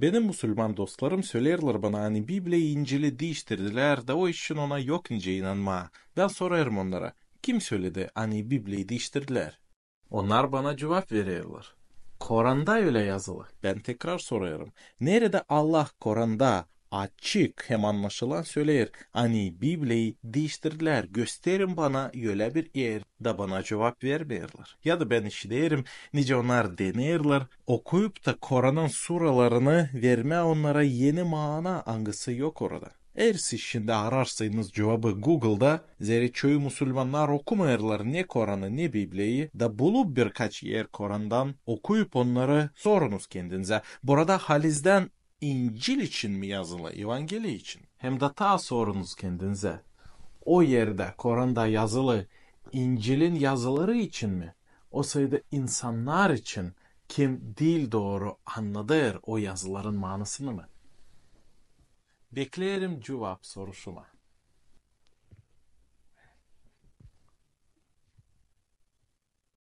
Benim Müslüman dostlarım söylerler bana hani Bible İncil'i değiştirdiler de o için ona yok nice inanma. Ben sorarım onlara kim söyledi hani Bible'yi değiştirdiler? Onlar bana cevap veriyorlar. Koran'da öyle yazılı. Ben tekrar sorarım. Nerede Allah Koran'da açık hem anlaşılan söyleyir. Ani Bible'yi değiştirdiler. Gösterin bana yöle bir yer. Da bana cevap vermeyirler. Ya da ben işi derim. Nice onlar deneyirler. Okuyup da Koran'ın suralarını verme onlara yeni mana angısı yok orada. Eğer siz şimdi ararsayınız cevabı Google'da çoğu Müslümanlar okumayırlar ne Koran'ı ne Bible'yi. da bulup birkaç yer Koran'dan okuyup onları sorunuz kendinize. Burada Haliz'den İncil için mi yazılı, İvangeli için? Hem de ta sorunuz kendinize. O yerde Koran'da yazılı İncil'in yazıları için mi? O sayıda insanlar için kim dil doğru anladır o yazıların manasını mı? Beklerim cevap soruşuma.